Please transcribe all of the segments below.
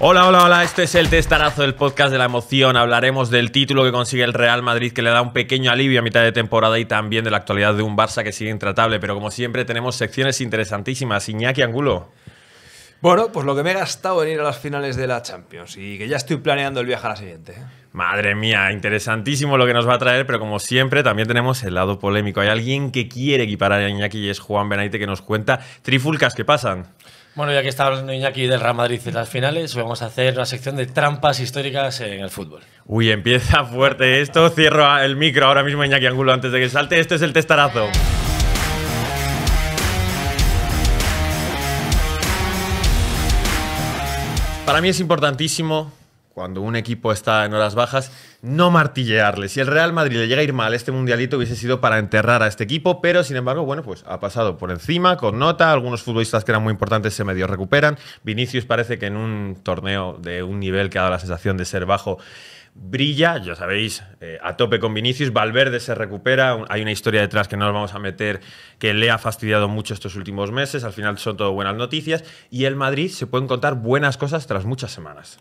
Hola, hola, hola, este es el testarazo del podcast de la emoción. Hablaremos del título que consigue el Real Madrid, que le da un pequeño alivio a mitad de temporada y también de la actualidad de un Barça que sigue intratable. Pero como siempre, tenemos secciones interesantísimas. Iñaki Angulo. Bueno, pues lo que me he gastado en ir a las finales de la Champions y que ya estoy planeando el viaje a la siguiente. ¿eh? Madre mía, interesantísimo lo que nos va a traer, pero como siempre también tenemos el lado polémico. Hay alguien que quiere equiparar a Iñaki y es Juan Benaite que nos cuenta trifulcas que pasan. Bueno, ya que está hablando Iñaki del Real Madrid en las finales, vamos a hacer la sección de trampas históricas en el fútbol. Uy, empieza fuerte esto. Cierro el micro ahora mismo Iñaki Angulo antes de que salte. Este es el testarazo. Para mí es importantísimo cuando un equipo está en horas bajas no martillearle. Si el Real Madrid le llega a ir mal, este mundialito hubiese sido para enterrar a este equipo, pero sin embargo, bueno, pues ha pasado por encima, con nota. Algunos futbolistas que eran muy importantes se medio recuperan. Vinicius parece que en un torneo de un nivel que ha dado la sensación de ser bajo brilla, ya sabéis, eh, a tope con Vinicius, Valverde se recupera, hay una historia detrás que no nos vamos a meter, que le ha fastidiado mucho estos últimos meses, al final son todo buenas noticias, y el Madrid se pueden contar buenas cosas tras muchas semanas.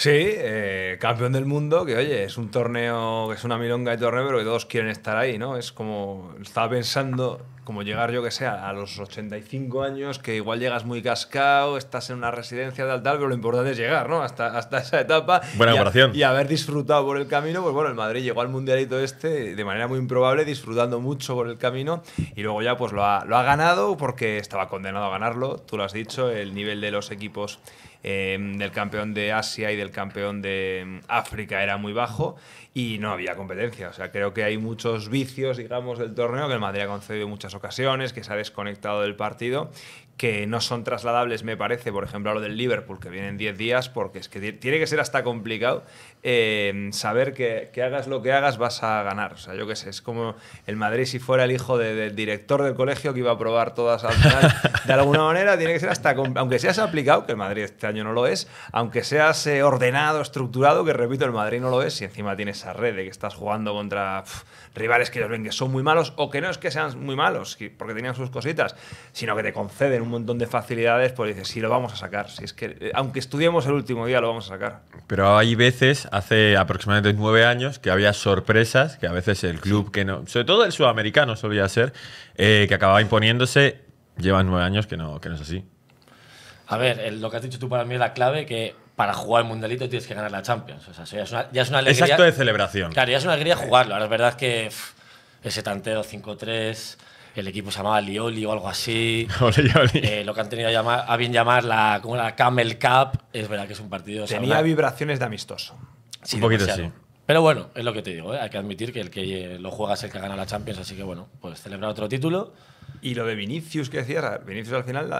Sí, eh, campeón del mundo, que oye, es un torneo, que es una milonga de torneo, pero que todos quieren estar ahí, ¿no? Es como, estaba pensando, como llegar yo que sea a los 85 años, que igual llegas muy cascado, estás en una residencia tal, tal, pero lo importante es llegar, ¿no? Hasta, hasta esa etapa. Buena y, y haber disfrutado por el camino, pues bueno, el Madrid llegó al Mundialito este de manera muy improbable, disfrutando mucho por el camino, y luego ya pues lo ha, lo ha ganado porque estaba condenado a ganarlo, tú lo has dicho, el nivel de los equipos Em, del campeón de Asia y del campeón de em, África era muy bajo y no había competencia. O sea, creo que hay muchos vicios, digamos, del torneo que el Madrid ha concedido en muchas ocasiones, que se ha desconectado del partido, que no son trasladables, me parece, por ejemplo, a lo del Liverpool, que vienen 10 días, porque es que tiene que ser hasta complicado Em, saber que, que, hagas lo que hagas vas a ganar. O sea, yo qué sé, es como el Madrid si fuera el hijo del director del colegio que iba a probar todas al De alguna manera tiene que ser hasta, aunque seas aplicado, que el Madrid este año no lo es, aunque seas eh, ordenado, estructurado, que repito, el Madrid no lo es, y encima tienes esa red de que estás jugando contra rivales que los ven que son muy malos, o que no es que sean muy malos, porque tenían sus cositas, sino que te conceden un montón de facilidades, pues dices, sí, lo vamos a sacar. Si es que, eh, aunque estudiemos el último día, lo vamos a sacar. Pero hay veces hace aproximadamente nueve años que había sorpresas, que a veces el club que no, sobre todo el sudamericano solía ser, eh, que acababa imponiéndose, llevan nueve años que no, que no es así. A ver, lo que has dicho tú para mí es la clave, que para jugar el Mundialito tienes que ganar la Champions. ya es una, alegría. de celebración. Claro, ya es una alegría jugarlo. Ahora es verdad que ese tanteo 5-3 el equipo se llamaba Lioli o algo así. Eh, lo que han tenido a, bien llamar la, como la Camel Cup, es verdad que es un partido. Tenía vibraciones de amistoso un poquito sí. Pero bueno, es lo que te digo, ¿eh? hay que admitir que el que lo juega es el que gana la Champions, así que bueno, pues celebrar otro título. Y lo de Vinicius que decías, Vinicius al final,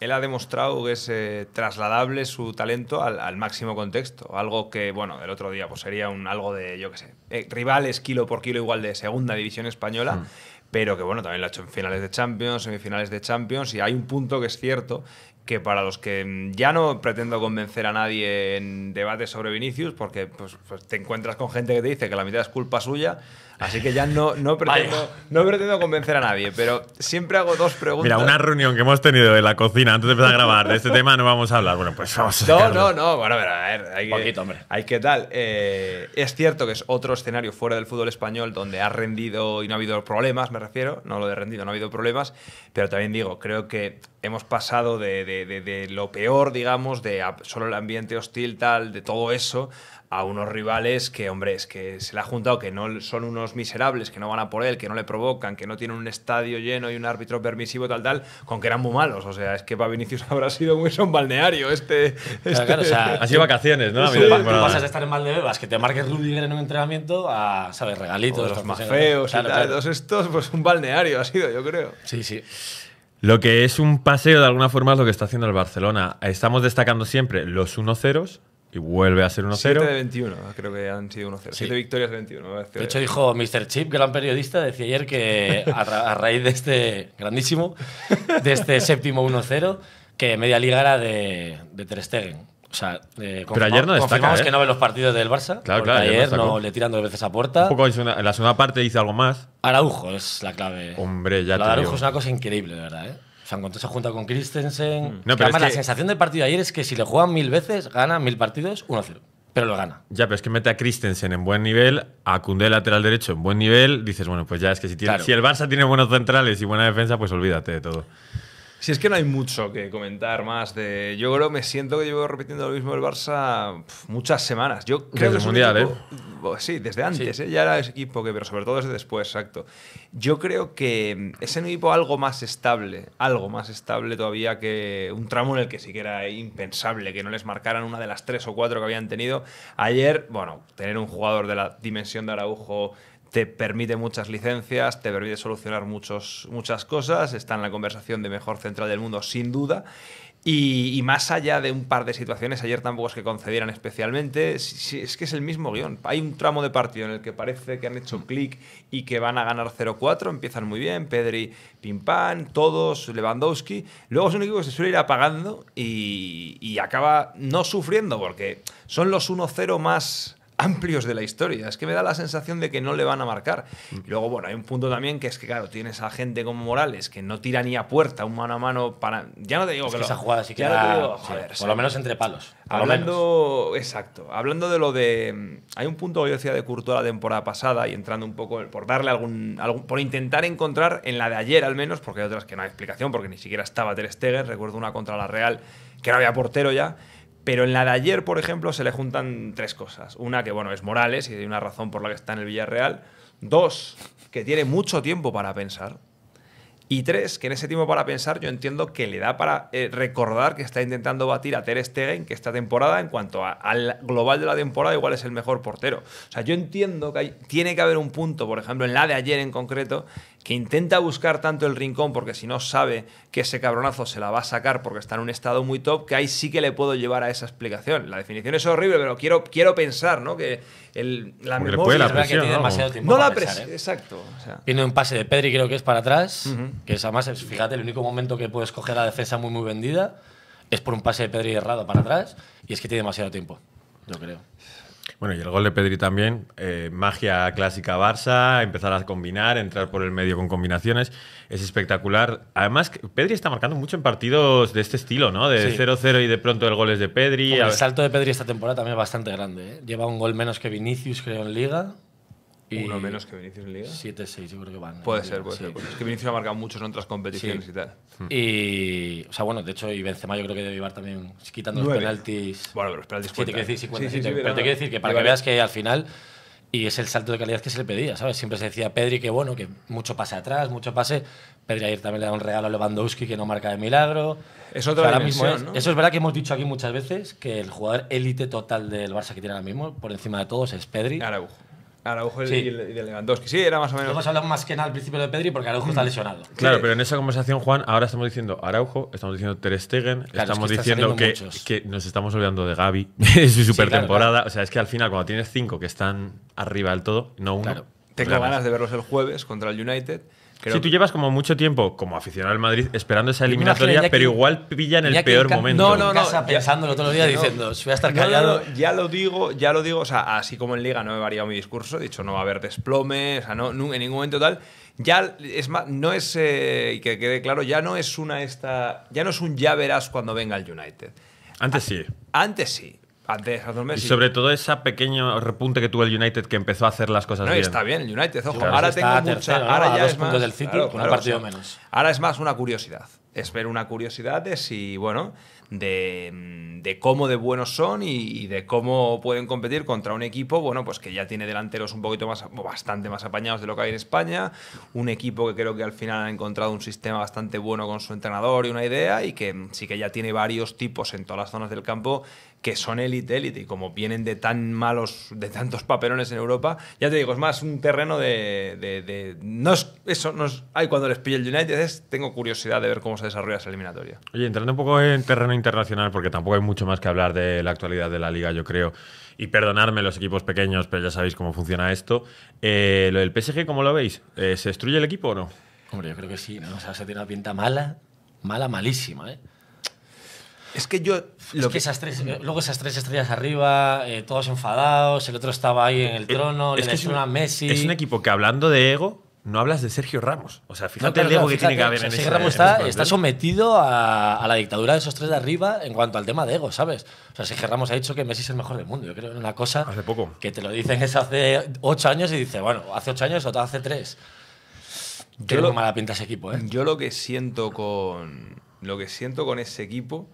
él ha demostrado que es eh, trasladable su talento al, máximo contexto. Algo que, bueno, el otro día pues sería un algo de, yo qué sé, eh, rivales kilo por kilo igual de segunda división española. Hmm. pero que bueno, también lo ha hecho en finales de Champions, semifinales de Champions, y hay un punto que es cierto, que para los que mm, ya no pretendo convencer a nadie en debates sobre Vinicius, porque pues, pues, te encuentras con gente que te dice que la mitad es culpa suya, Así que ya no, no, pretendo, no convencer a nadie, pero siempre hago dos preguntas. Mira, una reunión que hemos tenido en la cocina antes de empezar a grabar de este tema no vamos a hablar. Bueno, pues vamos a No, no, no. Bueno, a ver, a ver hay, que, Poquito, hombre. hay que tal. Eh, es cierto que es otro escenario fuera del fútbol español donde ha rendido y no ha habido problemas, me refiero. No lo de rendido, no ha habido problemas. Pero también digo, creo que hemos pasado de lo peor, digamos, de solo el ambiente hostil, tal, de todo eso, a unos rivales que, hombre, es que se le ha juntado, que no son unos miserables, que no van a por él, que no le provocan, que no tienen un estadio lleno y un árbitro permisivo, tal, tal, con que eran muy malos. O sea, es que para Vinicius habrá sido muy son balneario este. este o sea, ha sido vacaciones, ¿no? Sí, pasas de estar en mal que te marques Rudiger en un entrenamiento a, ¿sabes? Regalitos. los más feos Todos estos, pues un balneario ha sido, yo creo. Sí, sí. Lo que es un paseo de alguna forma es lo que está haciendo el Barcelona. Estamos destacando siempre los 1-0 y vuelve a ser 1-0. 7 de 21, creo que han sido 1-0. 7 victorias de 21. De hecho, dijo Mr. Chip, gran periodista, decía ayer que a, raíz de este grandísimo, de este séptimo 1-0, que media liga era de, de Ter Stegen. O sea, pero ayer no destaca, confirmamos ¿eh? que no ve los partidos del Barça. Claro, claro. Ayer, no, le tiran dos veces a puerta. Un poco en, la segunda parte dice algo más. Araujo es la clave. Hombre, ya Lo te Araujo es una cosa increíble, de verdad. ¿eh? sea, en se junta con Christensen. Mm. No, pero la sensación del partido de ayer es que si le juegan mil veces, gana mil partidos, 1-0. Pero lo gana. Ya, pero es que mete a Christensen en buen nivel, a Cundé lateral derecho en buen nivel. Dices, bueno, pues ya es que si, si el Barça tiene buenos centrales y buena defensa, pues olvídate de todo. Si es que no hay mucho que comentar más de. Yo creo, me siento que llevo repitiendo lo mismo el Barça muchas semanas. Yo creo que es mundial, ¿eh? Sí, desde antes, eh, ya era ese equipo que, pero sobre todo desde después, exacto. Yo creo que mm, es un equipo algo más estable, algo más estable todavía que un tramo en el que sí que era impensable que no les marcaran una de las tres o cuatro que habían tenido. Ayer, bueno, tener un jugador de la dimensión de Araujo te permite muchas licencias, te permite solucionar muchos, muchas cosas, está en la conversación de mejor central del mundo sin duda. Y, más allá de un par de situaciones, ayer tampoco es que concedieran especialmente, es que es el mismo guión. Hay un tramo de partido en el que parece que han hecho clic y que van a ganar 0-4, empiezan muy bien, Pedri, Pimpán, todos, Lewandowski. Luego es un equipo que se suele ir apagando y, y acaba no sufriendo porque son los 1-0 más amplios de la historia. Es que me da la sensación de que no le van a marcar. Mm. Y luego, bueno, hay un punto también que es que, claro, tienes a gente como Morales que no tira ni a puerta, un mano a mano para. Ya no te digo que, lo... esa jugada sí que joder, por lo menos entre palos. Hablando, exacto. Hablando de lo de. Mm, hay un punto que yo decía de curto la temporada pasada y entrando un poco por darle algún, por intentar encontrar en la de ayer al menos, porque hay otras que no hay explicación, porque ni siquiera estaba Ter Stegen. Recuerdo una contra la Real que no había portero ya pero en la de ayer, por ejemplo, se le juntan tres cosas. Una que, bueno, es Morales y hay una razón por la que está en el Villarreal. Dos, que tiene mucho tiempo para pensar. Y tres, que en ese tiempo para pensar yo entiendo que le da para eh, recordar que está intentando batir a Ter Stegen, que esta temporada en cuanto al global de la temporada igual es el mejor portero. O sea, yo entiendo que tiene que haber un punto, por ejemplo, en la de ayer en concreto, que intenta buscar tanto el rincón porque si no sabe que ese cabronazo se la va a sacar porque está en un estado muy top, que ahí sí que le puedo llevar a esa explicación. La definición es horrible, pero quiero, quiero pensar, ¿no? Que el, la memoria... La que la ¿eh? exacto. Tiene un pase de Pedri, creo que es para atrás que es además, fíjate, el único momento que puedes coger la defensa muy, muy vendida es por un pase de Pedri errado para atrás y es que tiene demasiado tiempo, yo creo. Bueno, y el gol de Pedri también, eh, magia clásica Barça, empezar a combinar, entrar por el medio con combinaciones, es espectacular. Además, Pedri está marcando mucho en partidos de este estilo, ¿no? De 0-0 y de pronto el gol es de Pedri. el salto de Pedri esta temporada también es bastante grande. ¿eh? Lleva un gol menos que Vinicius, creo, en liga, uno menos que Vinicius en Liga. 7-6, yo creo que van. Puede ser, puede ser. es que Vinicius ha marcado muchos en otras competiciones y tal. Hmm. Y, o sea, bueno, de hecho, y Benzema yo creo que debe llevar también, quitando los penaltis. Bueno, pero los penaltis. Sí, pero te quiero decir que para que veas que al final. Y es el salto de calidad que se le pedía, ¿sabes? Siempre se decía Pedri que, bueno, que mucho pase atrás, mucho pase. Pedri ayer también le da un regalo a Lewandowski que no marca de milagro. Es Eso es verdad que hemos dicho aquí muchas veces que el jugador élite total del Barça que tiene ahora mismo, por encima de todos, es Pedri. Araujo y, de Lewandowski. Sí, era más o menos. Hemos hablado más que nada al principio de Pedri porque Araujo está lesionado. Claro, pero en esa conversación, Juan, ahora estamos diciendo Araujo, estamos diciendo Ter Stegen, estamos diciendo que, que, nos estamos olvidando de Gaby, es su super temporada. o sea, es que al final, cuando tienes cinco que están arriba del todo, no uno. Tengo ganas de verlos el jueves contra el United si tú llevas como mucho tiempo como aficionado al Madrid esperando esa eliminatoria, pero igual pilla en el peor momento. No, no, no. pensándolo todo el día diciendo, voy a estar callado. ya lo digo, ya lo digo. O sea, así como en Liga no he variado mi discurso, he dicho no va a haber desplomes o sea, en ningún momento tal. Ya es más, no es, eh, que quede claro, ya no es una esta, ya no es un ya verás cuando venga el United. Antes sí. Antes sí. Y sobre todo ese pequeño repunte que tuvo el United que empezó a hacer las cosas no, está bien, el United. Ojo, ahora tengo mucha. ahora ya es más. Ahora es más una curiosidad. Es ver una curiosidad de si, bueno, de, cómo de buenos son y, y, de cómo pueden competir contra un equipo, bueno, pues que ya tiene delanteros un poquito más, bastante más apañados de lo que hay en España. Un equipo que creo que al final ha encontrado un sistema bastante bueno con su entrenador y una idea y que sí que ya tiene varios tipos en todas las zonas del campo que son élite, élite, y como vienen de tan malos, de tantos papelones en Europa, ya te digo, es más un terreno de. de, no eso no es. Ay, cuando les pille el United, tengo curiosidad de ver cómo se desarrolla esa eliminatoria. Oye, entrando un poco en terreno internacional, porque tampoco hay mucho más que hablar de la actualidad de la liga, yo creo. Y perdonarme los equipos pequeños, pero ya sabéis cómo funciona esto. Eh, ¿Lo del PSG, cómo lo veis? Eh, ¿Se destruye el equipo o no? Hombre, yo creo que sí, ¿no? O sea, se tiene una pinta mala, mala, malísima, ¿eh? Es que yo. que, esas tres, eh, luego esas tres estrellas arriba, eh, todos enfadados, el otro estaba ahí en el eh, trono, es, le es que una, Messi. Es un equipo que hablando de ego, no hablas de Sergio Ramos. O sea, fíjate el ego que tiene que haber Sergio Ramos está, sometido a, la dictadura de esos tres de arriba en cuanto al tema de ego, ¿sabes? O sea, Sergio Ramos ha dicho que Messi es el mejor del mundo. Yo creo que es una cosa. Hace poco. Que te lo dicen es hace ocho años y dice, bueno, hace ocho años o hace tres. Yo creo mala pinta ese equipo, ¿eh? Yo lo que siento con. Lo que siento con ese equipo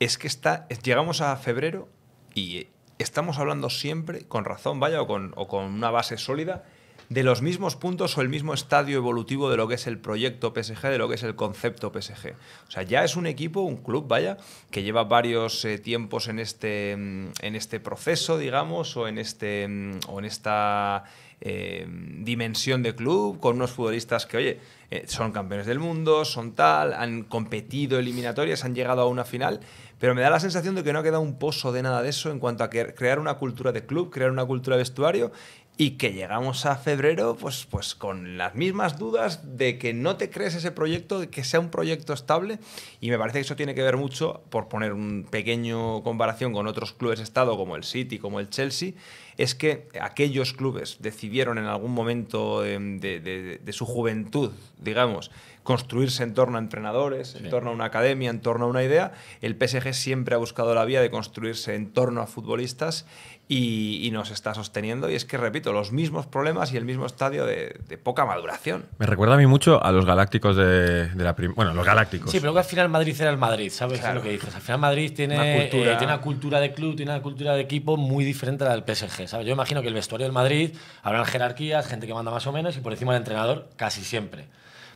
es que está, llegamos a febrero y eh, estamos hablando siempre, con razón, vaya, o con, una base sólida, de los mismos puntos o el mismo estadio evolutivo de lo que es el proyecto PSG, de lo que es el concepto PSG. O sea, ya es un equipo, un club, vaya, que lleva varios eh, tiempos en este, mm, en este proceso, digamos, o en, este, mm, o en esta eh, dimensión de club, con unos futbolistas que, oye, son campeones del mundo, son tal, han competido eliminatorias, han llegado a una final pero me da la sensación de que no ha quedado un pozo de nada de eso en cuanto a crear una cultura de club, crear una cultura de vestuario y que llegamos a febrero pues, pues con las mismas dudas de que no te crees ese proyecto, de que sea un proyecto estable y me parece que eso tiene que ver mucho, por poner un pequeño comparación con otros clubes estado como el City, como el Chelsea, es que aquellos clubes decidieron en algún momento em, de su juventud, digamos, construirse en torno a entrenadores, en torno a una academia, en torno a una idea. El PSG siempre ha buscado la vía de construirse en torno a futbolistas y, nos está sosteniendo. Y es que, repito, los mismos problemas y el mismo estadio de, poca maduración. Me recuerda a mí mucho a los galácticos de, la Bueno, los galácticos. Sí, pero que al final Madrid era el Madrid, ¿sabes lo que dices? Al final Madrid tiene una, eh, cultura... tiene una cultura de club, tiene una cultura de equipo muy diferente a la del PSG, ¿sabes? Yo imagino que el vestuario del Madrid habrá jerarquías, gente que manda más o menos y por encima el entrenador casi siempre.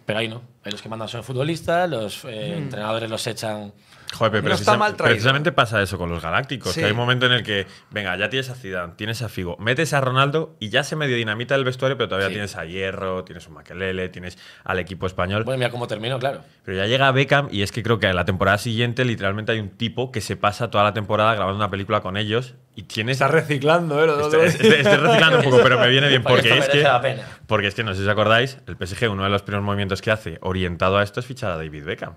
Pero ahí no. los que mandan son futbolistas, los eh, mm. entrenadores los echan Joder, pero precisamente, precisamente pasa eso con los galácticos. Que hay un momento en el que, venga, ya tienes a Zidane, tienes a Figo, metes a Ronaldo y ya se medio dinamita el vestuario, pero todavía tienes a Hierro, tienes a Maquelele, tienes al equipo español. cómo claro. Pero ya llega Beckham y es que creo que a la temporada siguiente literalmente hay un tipo que se pasa toda la temporada grabando una película con ellos y tienes... Está reciclando, ¿eh? Estoy, reciclando un poco, pero me viene bien porque, es que... Porque es que, no sé si os acordáis, el PSG, uno de los primeros movimientos que hace orientado a esto es fichar a David Beckham.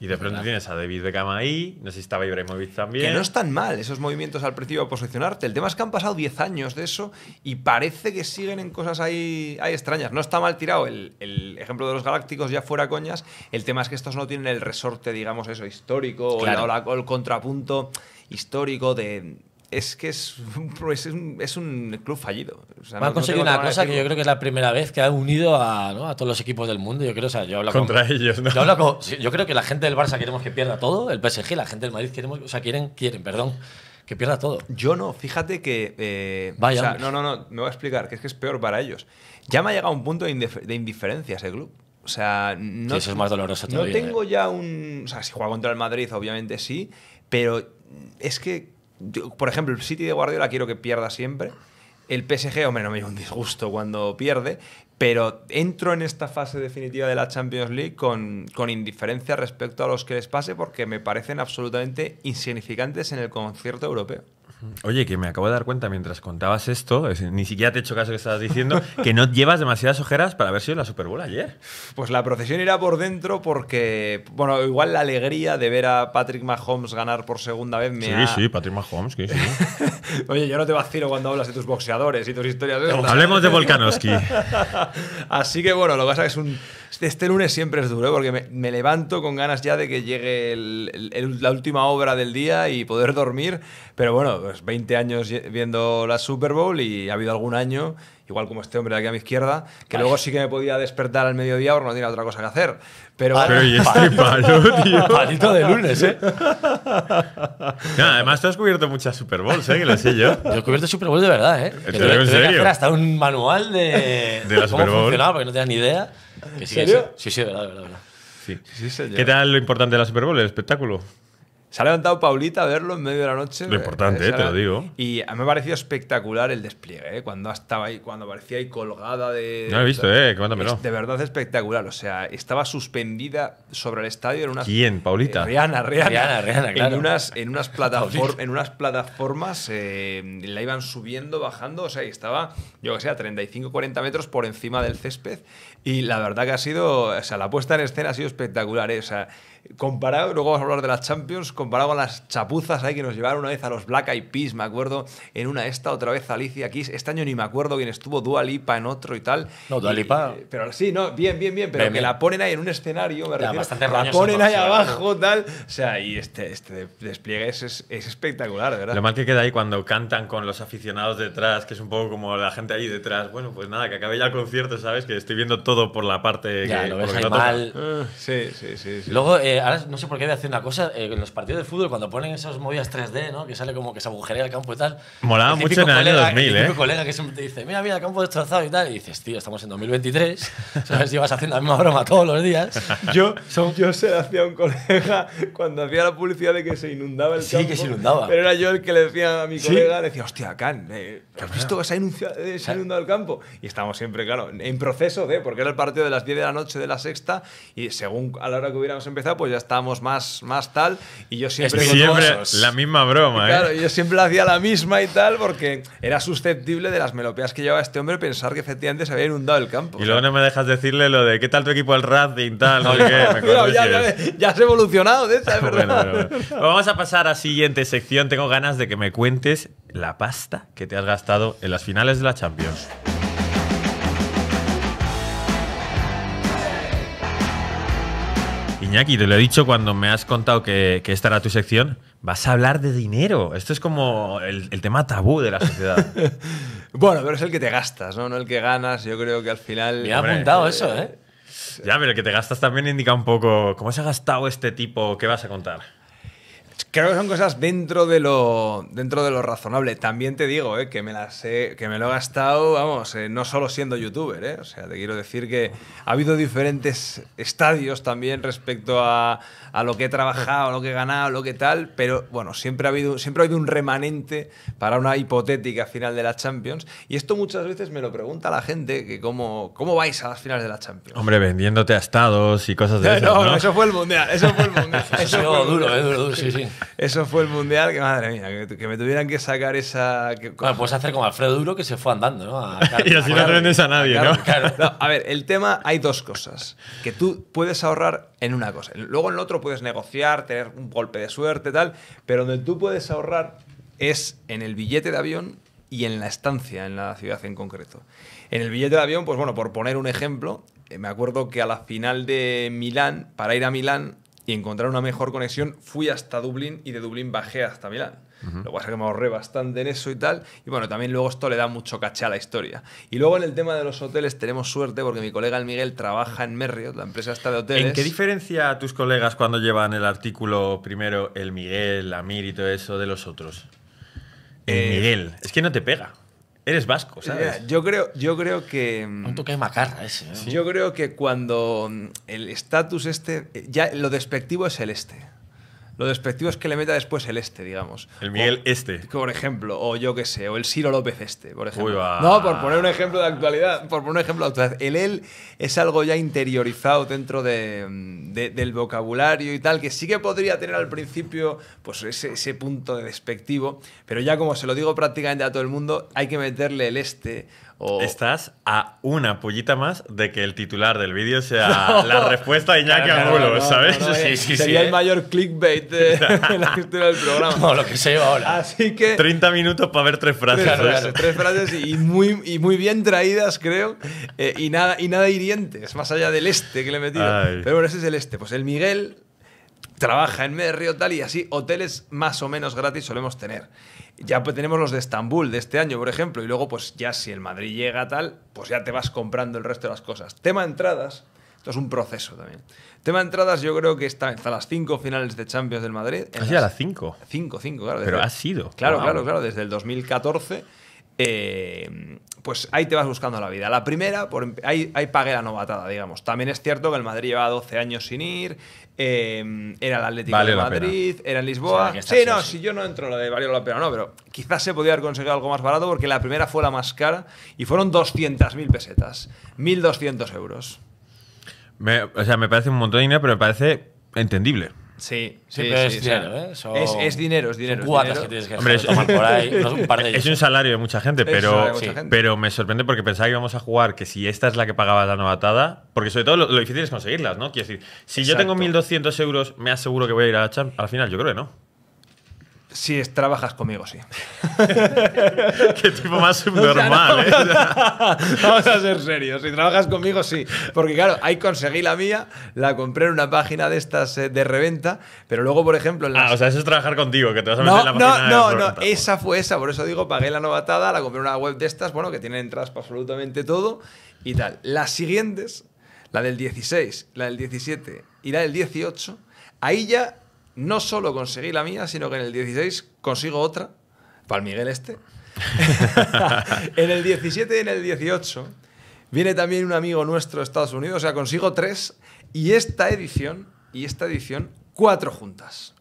Y de pronto tienes a David de ahí, no sé si estaba Ibrahimovic también. Que no están mal esos movimientos al principio a posicionarte. El tema es que han pasado 10 años de eso y parece que siguen en cosas ahí, extrañas. No está mal tirado el, ejemplo de los Galácticos ya fuera coñas. El tema es que estos no tienen el resorte, digamos, eso histórico o el contrapunto histórico de es que es un, es un, club fallido. Me conseguido una cosa que yo creo que es la primera vez que ha unido a, todos los equipos del mundo. Yo creo, yo hablo Contra ellos, Yo, creo que la gente del Barça queremos que pierda todo, el PSG, la gente del Madrid queremos, o sea, quieren, quieren, perdón, que pierda todo. Yo no, fíjate que... Eh, Vaya. no, no, no, me voy a explicar, que es que es peor para ellos. Ya me ha llegado un punto de, indiferencia ese club. O sea, no, eso es más doloroso todavía, No tengo ¿eh? ya un... O sea, si juega contra el Madrid, obviamente sí, pero es que por ejemplo, el City de Guardiola quiero que pierda siempre. El PSG, hombre, no me lleva un disgusto cuando pierde, pero entro en esta fase definitiva de la Champions League con, indiferencia respecto a los que les pase porque me parecen absolutamente insignificantes en el concierto europeo. Oye, que me acabo de dar cuenta mientras contabas esto, ni siquiera te he hecho caso que estabas diciendo, que no llevas demasiadas ojeras para haber sido la Super Bowl ayer. Pues la procesión irá por dentro porque, bueno, igual la alegría de ver a Patrick Mahomes ganar por segunda vez me Sí, sí, Patrick Mahomes, que sí. Oye, yo no te vacilo cuando hablas de tus boxeadores y tus historias. Hablemos de Volkanovski. Así que, bueno, lo que pasa es que es un este, este lunes siempre es duro, ¿eh? porque me, levanto con ganas ya de que llegue la última obra del día y poder dormir. Pero bueno, pues 20 años viendo la Super Bowl y ha habido algún año, igual como este hombre de aquí a mi izquierda, que luego sí que me podía despertar al mediodía porque no tenía otra cosa que hacer. Pero, Pero ¿y este palo, tío? Palito de lunes, ¿eh? además, tú has cubierto muchas Super Bowls, ¿eh? Que lo sé yo. Yo he cubierto Super Bowl de verdad, ¿eh? serio? hasta un manual de, de la cómo Super Bowl. funcionaba, porque no tenías ni idea sí, sí, sí, de verdad, ¿Qué tal lo importante de la Super Bowl, el espectáculo? Se ha levantado Paulita a verlo en medio de la noche. Lo importante, eh, te lo digo. Y a mí me ha parecido espectacular el despliegue, ¿eh? cuando estaba ahí, cuando aparecía ahí colgada de. No he visto, eh, cuéntamelo. de verdad espectacular, o sea, estaba suspendida sobre el estadio en unas. ¿Quién? Paulita. Eh, Rihanna, Rihanna, En unas, en unas, en unas plataformas eh, la iban subiendo, bajando, o sea, y estaba, yo que sé, a 35, 40 metros por encima del césped y la verdad que ha sido, o sea, la puesta en escena ha sido espectacular, ¿eh? O sea, comparado, luego vamos a hablar de las Champions, comparado con las chapuzas ahí que nos llevaron una vez a los Black Eyed Peas, me acuerdo, en una esta, otra vez Alicia Keys, este año ni me acuerdo quién estuvo, Dua Lipa en otro y tal. No, Dua Lipa. Eh, pero sí, no, bien, bien, bien, pero me que la ponen ahí en un escenario, me refiero, la ponen ahí abajo, tal, o sea, y este, este despliegue es, es, espectacular, ¿verdad? Lo mal que queda ahí cuando cantan con los aficionados detrás, que es un poco como la gente ahí detrás, bueno, pues nada, que acabe ya el concierto, ¿sabes? Que estoy viendo todo todo por la parte que lo ves mal. Ah, sí, sí, sí, Luego, eh, ahora no sé por qué de hacer una cosa, eh, en los partidos de fútbol, cuando ponen esas movidas 3D, ¿no? Que sale como que se agujerea el campo y tal. Molaba mucho en el colega, año 2000, el ¿eh? colega que siempre te dice, mira, mira, el campo destrozado y tal. Y dices, tío, estamos en 2023, ¿sabes? Llevas haciendo la misma broma todos los días. yo, yo se lo hacía a un colega cuando hacía la publicidad de que se inundaba el campo. Sí, que se inundaba. Pero era yo el que le decía a mi colega, le decía, hostia, Can, ¿has visto que se ha, inundado, el campo? Y estamos siempre, claro, en proceso de, porque era el partido de las 10 de la noche de la sexta y según a la hora que hubiéramos empezado, pues ya estábamos más, más tal. Y yo siempre. la misma broma, Claro, ¿eh? yo siempre hacía la misma y tal, porque era susceptible de las melopeas que llevaba este hombre pensar que efectivamente se había inundado el campo. Y luego no me dejas decirle lo de qué tal tu equipo el Racing, tal, no qué. ya, has evolucionado de Vamos a pasar a siguiente sección. Tengo ganas de que me cuentes la pasta que te has gastado en las finales de la Champions. Iñaki, te lo he dicho cuando me has contado que, esta era tu sección. Vas a hablar de dinero. Esto es como el, tema tabú de la sociedad. bueno, pero es el que te gastas, ¿no? No el que ganas. Yo creo que al final. Me ha apuntado eh, eso, ¿eh? Ya, pero el que te gastas también indica un poco cómo se ha gastado este tipo. ¿Qué vas a contar? Creo que son cosas dentro de lo, dentro de lo razonable. También te digo eh, que, me las que me lo he gastado, vamos, eh, no solo siendo youtuber. Eh. O sea, te quiero decir que ha habido diferentes estadios también respecto a, a, lo que he trabajado, lo que he ganado, lo que tal. Pero bueno, siempre ha habido, siempre ha habido un remanente para una hipotética final de la Champions. Y esto muchas veces me lo pregunta la gente, que cómo, cómo vais a las finales de la Champions. Hombre, vendiéndote a estados y cosas de no, no, no, eso fue el Mundial. Eso fue duro, eh, duro, duro, sí, sí. Eso fue el mundial, que madre mía, que, me tuvieran que sacar esa. Que, bueno, puedes hacer como Alfredo Duro que se fue andando, ¿no? y así no vendes a nadie, ¿no? A ver, el tema hay dos cosas. Que tú puedes ahorrar en una cosa. Luego en lo otro puedes negociar, tener un golpe de suerte, tal. Pero donde tú puedes ahorrar es en el billete de avión y en la estancia en la ciudad en concreto. En el billete de avión, pues bueno, por poner un ejemplo, eh, me acuerdo que a la final de Milán, para ir a Milán, y encontrar una mejor conexión, fui hasta Dublín y de Dublín bajé hasta Milán. Lo que es que me ahorré bastante en eso y tal. Y bueno, también luego esto le da mucho caché a la historia. Y luego en el tema de los hoteles tenemos suerte porque mi colega el Miguel trabaja en Merriot, la empresa está de hoteles. ¿En qué diferencia a tus colegas cuando llevan el artículo primero el Miguel, Amir y todo eso de los otros? El eh, Miguel, es que no te pega. Eres vasco, ¿sabes? Yo creo, yo creo que. Mm, Un toque de macarra ese. ¿eh? Yo creo que cuando mm, el estatus este. Eh, ya lo despectivo es el este. Lo despectivo es que le meta después el este, digamos. El Miguel este. Por ejemplo, o yo qué sé, o el Ciro López este, por ejemplo. No, por poner un ejemplo de actualidad. Por poner un ejemplo El él es algo ya interiorizado dentro del vocabulario y tal, que sí que podría tener al principio pues ese, ese punto de despectivo, pero ya como se lo digo prácticamente a todo el mundo, hay que meterle el este Estás a una pollita más de que el titular del vídeo sea la respuesta de Iñaki ¿sabes? sería el mayor clickbait de, la historia del programa. lo que se lleva ahora. Así que... 30 minutos para ver tres frases. Tres, frases y muy, y muy bien traídas, creo. Eh, y, nada, y nada hirientes, más allá del este que le he metido. Pero bueno, ese es el este. Pues el Miguel trabaja en medio tal y así hoteles más o menos gratis solemos tener ya pues, tenemos los de Estambul de este año, por ejemplo, y luego pues ya si el Madrid llega tal, pues ya te vas comprando el resto de las cosas. Tema entradas, esto es un proceso también. Tema entradas yo creo que está hasta las cinco finales de Champions del Madrid. ¿Has ah, sido a las cinco? Cinco, cinco, claro. Pero ha sido. Claro, claro, claro, desde el 2014. Eh, pues ahí te vas buscando la vida. La primera, por, em, ahí, ahí pagué la novatada, digamos. También es cierto que el Madrid lleva 12 años sin ir, eh, era el Atlético de Madrid, era en Lisboa. sí, no, si yo no entro la de valió la pena, no, pero quizás se podía haber conseguido algo más barato porque la primera fue la más cara y fueron 200.000 pesetas, 1.200 euros. o sea, me parece un montón de dinero, pero me parece entendible. Sí, ¿eh? es, dinero, Es, dinero, es dinero. un salario de mucha gente, pero, pero me sorprende porque pensaba que íbamos a jugar que si esta es la que pagaba la novatada, porque sobre todo lo, difícil es conseguirlas, ¿no? Quiero decir, si yo tengo 1.200 euros, ¿me aseguro que voy a ir a la, Champ- al final? Yo creo que no. Si es, trabajas conmigo, sí. Qué tipo más subnormal, ¿eh? Vamos a ser serios. Si trabajas conmigo, sí. Porque, claro, ahí conseguí la mía, la compré en una página de estas eh, de reventa, pero luego, por ejemplo. En Ah, o sea, eso es trabajar contigo, que te vas a meter en la página. No, no, no, esa fue esa. Por eso digo, pagué la novatada, la compré en una web de estas, bueno, que tienen entradas para absolutamente todo y tal. Las siguientes, la del 16, la del 17 y la del 18, ahí ya no solo conseguí la mía, sino que en el 16 consigo otra, para el Miguel este. en el 17 y en el 18 viene también un amigo nuestro de Estados Unidos, o sea, consigo tres y esta edición, y esta edición, cuatro juntas.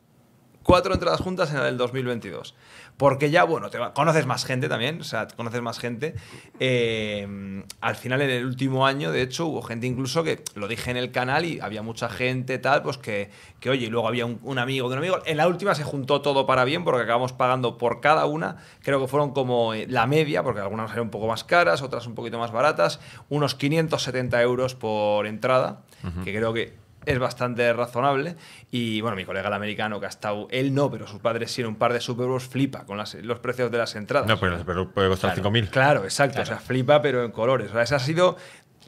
Cuatro entradas juntas en la del 2022 porque ya, bueno, te conoces más gente también, o sea, conoces más gente. Em, al final, en el último año, de hecho, hubo gente incluso que, lo dije en el canal y había mucha gente tal, pues que, que oye, y luego había un, amigo de un amigo. En la última se juntó todo para bien porque acabamos pagando por cada una, creo que fueron como eh, la media, porque algunas eran un poco más caras, otras un poquito más baratas, unos 570 euros por entrada, que creo que es bastante razonable. Y bueno, mi colega el americano, que ha estado, él no, pero sus padres sí, en un par de Super flipa con los precios de las entradas. No, pues pero, puede costar claro, 5.000. Claro, exacto. O sea, flipa, pero en colores. O sea, esa ha sido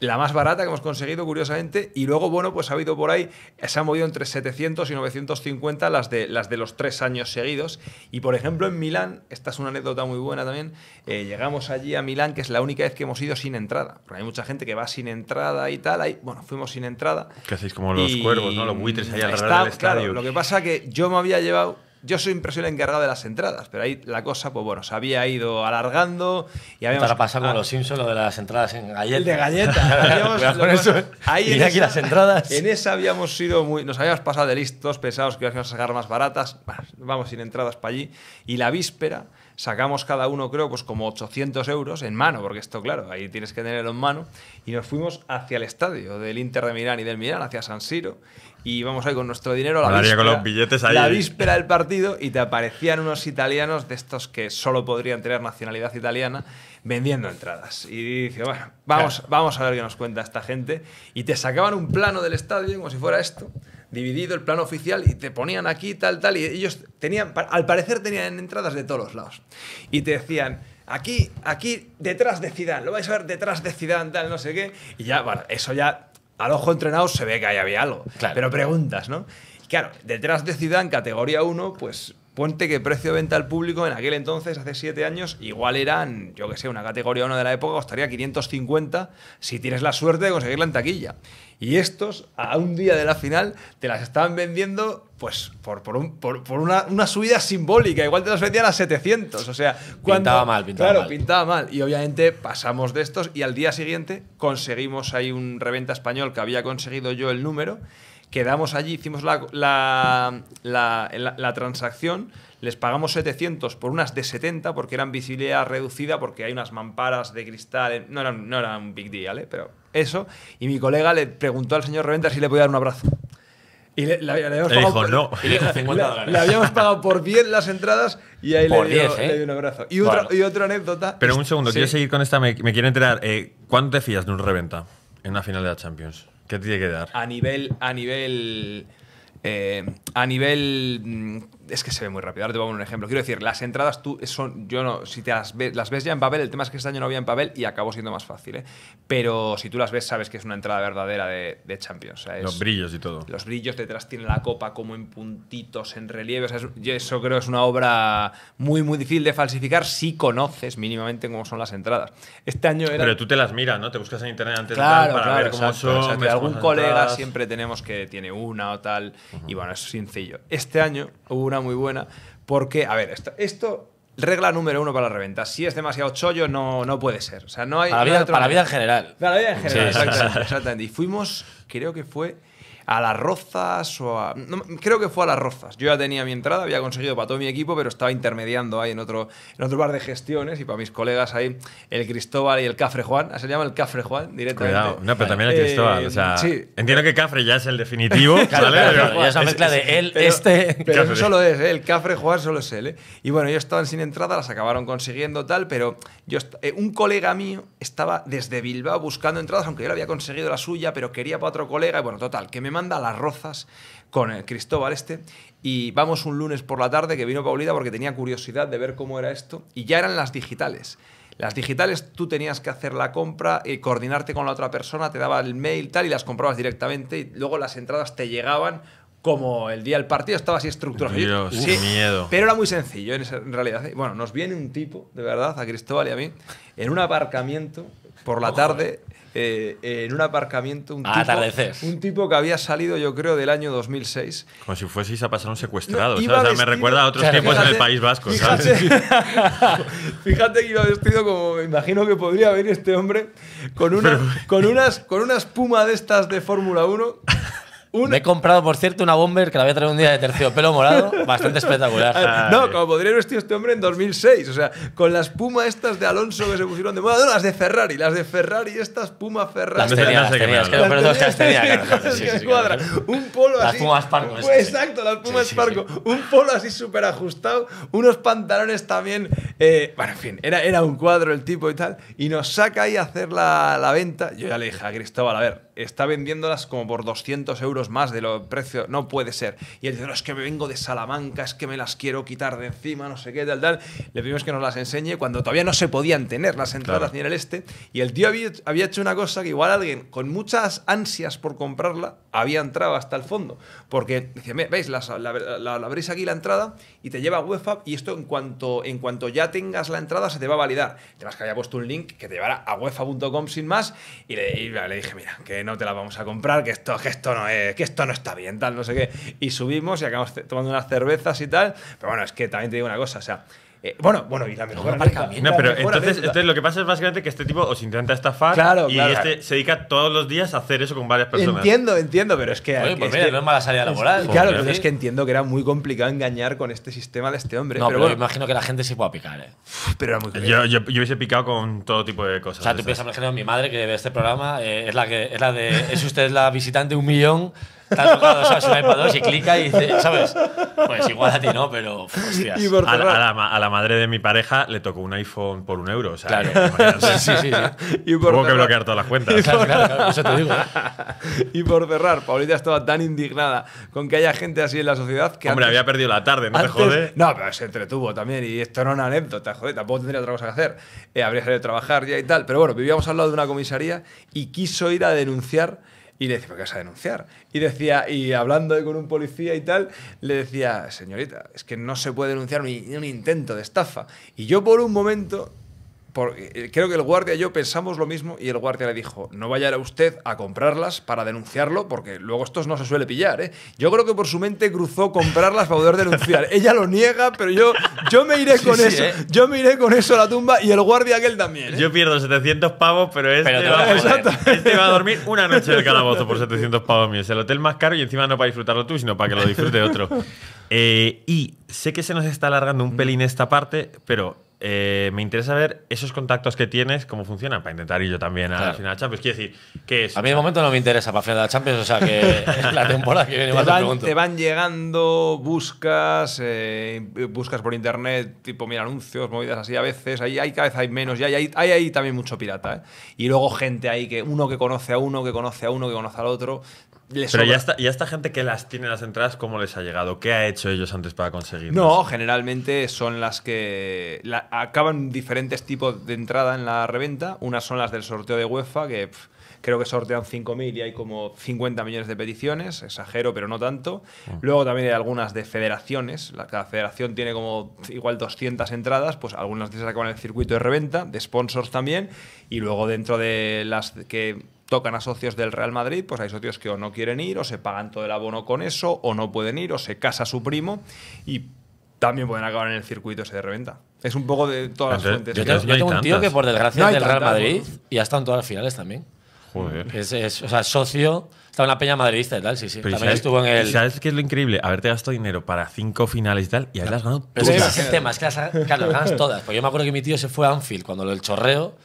la más barata que hemos conseguido, curiosamente. Y luego, bueno, pues ha habido por ahí, se han movido entre 700 y 950 las de, las de los tres años seguidos. Y por ejemplo, en Milán, esta es una anécdota muy buena también, eh, llegamos allí a Milán, que es la única vez que hemos ido sin entrada. Porque hay mucha gente que va sin entrada y tal. Ahí, bueno, fuimos sin entrada. Que hacéis como los cuervos, ¿no? Los buitres allá alrededor del estadio. Claro, lo que pasa que yo me había llevado yo soy impresión encargado de las entradas, pero ahí la cosa, pues bueno, se había ido alargando y habíamos. Para pasar con ah. los Simpsons lo de las entradas en galletas. El de galletas. Ahí en esa, las entradas. En esa habíamos sido muy. Nos habíamos pasado de listos, pensábamos que íbamos a sacar más baratas. Bueno, vamos sin entradas para allí. Y la víspera sacamos cada uno, creo, pues como 800 euros en mano, porque esto, claro, ahí tienes que tenerlo en mano. Y nos fuimos hacia el estadio del Inter de Milán y del Milán, hacia San Siro y vamos ahí con nuestro dinero la víspera, con los billetes La víspera del partido y te aparecían unos italianos de estos que solo podrían tener nacionalidad italiana vendiendo entradas. Y dice, bueno, vamos, vamos a ver qué nos cuenta esta gente. Y te sacaban un plano del estadio como si fuera esto dividido el plano oficial y te ponían aquí tal tal y ellos tenían al parecer tenían entradas de todos los lados y te decían aquí aquí detrás de Zidane lo vais a ver detrás de Zidane tal no sé qué y ya bueno eso ya al ojo entrenado se ve que ahí había algo. Pero preguntas, ¿no? Y claro, detrás de Ciudad en categoría 1, pues ponte que precio de venta al público en aquel entonces, hace 7 años, igual eran, yo que sé, una categoría 1 de la época costaría 550 si tienes la suerte de conseguirla en taquilla. Y estos, a un día de la final, te las estaban vendiendo pues por, por, un, por, por una, una, subida simbólica. Igual te los vendían a 700. O sea, pintaba mal, pintaba claro, mal. pintaba mal. Y obviamente pasamos de estos y al día siguiente conseguimos ahí un reventa español que había conseguido yo el número. Quedamos allí, hicimos la, la, la, la transacción, les pagamos 700 por unas de 70 porque eran visibilidad reducida, porque hay unas mamparas de cristal. No era, no era un big deal, ¿eh? pero eso. Y mi colega le preguntó al señor Reventa si le podía dar un abrazo. Y le, le habíamos pagado por, habíamos pagado por 10 las entradas y ahí le, dio, ¿eh? le dio un abrazo. Y, otra, y otra anécdota. Pero un segundo, quiero seguir con esta. Me, quiero enterar. Eh, ¿cuánto te fías de un reventa en una final de la Champions? ¿Qué te tiene que dar? A nivel. A nivel. Eh, a nivel mm, es que se ve muy rápido. Ahora te pongo un ejemplo. Quiero decir, las entradas tú son, yo no, si te las, ves las ves ya en papel, el tema es que este año no había en papel y acabó siendo más fácil. ¿eh? Pero si tú las ves, sabes que es una entrada verdadera de, Champions. los brillos y todo. Los brillos detrás tiene la copa como en puntitos, en relieve. yo eso creo es una obra muy, muy difícil de falsificar si conoces mínimamente cómo son las entradas. Este año era. Pero tú te las miras, ¿no? Te buscas en internet antes de para ver cómo son. algún colega siempre tenemos que tiene una o tal. Y bueno, es sencillo. Este año hubo muy buena, porque, a ver, esto, regla número uno para la reventa. Si es demasiado chollo, no, no puede ser. O sea, no hay. Para, la vida, en general. Para la vida en general, exactamente. Y fuimos, creo que fue a las Rozas o a... creo que fue a las Rozas. Yo ya tenía mi entrada, había conseguido para todo mi equipo, pero estaba intermediando ahí en otro, en otro bar de gestiones y para mis colegas ahí, el Cristóbal y el Cafre Juan. Ah, se llama el Cafre Juan directamente. Cuidado. No, pero también el eh, Cristóbal. Entiendo que Cafre ya es el definitivo. esa mezcla de él, este... Pero eso solo es, el Cafre Juan solo es él. ¿eh? Y bueno, ellos estaban sin entrada, las acabaron consiguiendo tal, pero yo eh, un colega mío estaba desde Bilbao buscando entradas, aunque yo le había conseguido la suya, pero quería para otro colega. Y bueno, total, que me manda las rozas con el Cristóbal este y vamos un lunes por la tarde que vino Paulita porque tenía curiosidad de ver cómo era esto y ya eran las digitales. Las digitales tú tenías que hacer la compra y eh, coordinarte con la otra persona, te daba el mail tal y las comprabas directamente y luego las entradas te llegaban como el día del partido estaba así estructurado. sí, Pero era muy sencillo en, realidad. ¿eh? Bueno, nos viene un tipo, de verdad, a Cristóbal y a mí, en un aparcamiento por la tarde eh, eh, en un aparcamiento un tipo, un tipo que había salido, yo creo, del año 2006. Como si fueseis a pasar un secuestrado. me recuerda a otros tiempos en el País Vasco. Fíjate, que iba vestido como me imagino que podría venir este hombre, con una, con unas, con una espuma de estas de Fórmula 1. Me he comprado, por cierto, una bomber que la voy a traer un día de terciopelo morado, bastante espectacular. Ah, no, como podría haber vestido este hombre en 2006, o sea, con las Puma estas de Alonso que se pusieron de moda, no, las de Ferrari, las de Ferrari, estas Puma Ferrari. Las tenía, las tenía, Un polo así. Las Puma Sparco. exacto, las Puma Sparco. Un polo así súper ajustado, unos pantalones también, eh, bueno, en fin, era, era un cuadro el tipo y tal, y nos saca ahí a hacer la, la venta. Yo ya le dije a Cristóbal, a ver, está vendiéndolas como por 200 euros más de los precios. No puede ser. Y él dice, no, es que me vengo de Salamanca, es que me las quiero quitar de encima, no sé qué, tal, tal. Le pedimos que nos las enseñe cuando todavía no se podían tener las entradas ni en el este. Y el tío había, hecho una cosa que igual alguien con muchas ansias por comprarla había entrado hasta el fondo. Porque, dice, veis, la, la, aquí la entrada y te lleva a UEFA y esto en cuanto, en cuanto ya tengas la entrada se te va a validar. además que había puesto un link que te llevará a UEFA.com sin más y le, y le dije, mira, que no te la vamos a comprar, que esto, esto no que esto no está bien, tal, no sé qué. Y subimos y acabamos tomando unas cervezas y tal. Pero bueno, es que también te digo una cosa, o sea, eh, bueno, bueno, y la mejor. No, no, pero entonces, lo que pasa es básicamente que este tipo os intenta estafar y este se dedica todos los días a hacer eso con varias personas. Entiendo, entiendo, pero es que. Oye, pues es mira, no es mala salida laboral. claro, es que entiendo que era muy complicado engañar con este sistema de este hombre. No, pero, pero imagino que la gente se pueda picar, ¿eh? Pero Yo, yo, yo, hubiese picado con todo tipo de cosas. O sea, tú piensas, por ejemplo, mi madre que ve este programa eh, es la que es la de. Es usted la visitante un millón está tocado, ¿sabes? Un iPad 2 y clica y dice, ¿sabes? Pues igual a ti no, pero hostias. a, la, madre de mi pareja le tocó un iPhone por un euro, o sea, claro. sí, sí, sí. Y por Tuvo que bloquear todas las cuentas. Y por... Claro, eso te digo. ¿eh? Y por cerrar, Paulita estaba tan indignada con que haya gente así en la sociedad que. Hombre, había perdido la tarde, no te jode. No, pero se entretuvo también y esto no es una anécdota, joder, tampoco tendría otra cosa que hacer. Eh, habría salido a trabajar ya y tal. Pero bueno, vivíamos al lado de una comisaría y quiso ir a denunciar y le decía, ¿por qué vas a denunciar? Y decía, y hablando con un policía y tal, le decía, señorita, es que no se puede denunciar ni un intento de estafa. Y yo por un momento eh, eh, creo que el guardia y yo pensamos lo mismo y el guardia le dijo, no vaya a usted a comprarlas para denunciarlo, porque luego estos no se suele pillar. ¿eh? Yo creo que por su mente cruzó comprarlas para poder denunciar. Ella lo niega, pero yo, yo me iré con eso. Yo me iré con eso a la tumba y el guardia aquel también. Yo pierdo 700 pavos, pero este, este, va, a dormir una noche de calabozo por 700 pavos míos. El hotel más caro y encima no para disfrutarlo tú, sino para que lo disfrute otro. y sé que se nos está alargando un mm. pelín esta parte, pero eh, me interesa ver esos contactos que tienes, cómo funcionan, para intentar ir yo también a la final de Champions. Quiero decir, que es? A mí de momento no me interesa para final de la Champions, o sea que la temporada que viene te, van, te, te van llegando, buscas, eh, buscas por internet, tipo, mira, anuncios, movidas así a veces, ahí hay cada vez hay menos, y hay, ahí también mucho pirata. ¿eh? Y luego gente ahí, que uno que conoce a uno, que conoce a uno, que conoce al otro, ¿Y Pero ya esta, ya esta, gente que las tiene las entradas, ¿cómo les ha llegado? ¿Qué ha hecho ellos antes para conseguirlas? No, generalmente son las que acaban diferentes tipos de entrada en la reventa. Unas son las del sorteo de UEFA, que creo que sortean 5.000 y hay como 50 millones de peticiones, exagero, pero no tanto. Mm. Luego también hay algunas de federaciones, cada federación tiene como igual 200 entradas, pues algunas de esas acaban en el circuito de reventa, de sponsors también, y luego dentro de las que tocan a socios del Real Madrid, pues hay socios que o no quieren ir, o se pagan todo el abono con eso, o no pueden ir, o se casa su primo y también pueden acabar en el circuito ese de reventa. Es un poco de todas las fuentes. Yo, tengo, un tío que por desgracia es del Real Madrid y ha estado en todas las finales también. Joder. Es, o sea, socio. Estaba en la peña madridista y tal, sí, sí. también sabes, estuvo en el. ¿Sabes qué es lo increíble? Haberte gastado dinero para cinco finales y tal y ahí las ganado todas. es el tema, es que las, ganas todas. Porque yo me acuerdo que mi tío se fue a Anfield cuando lo del chorreo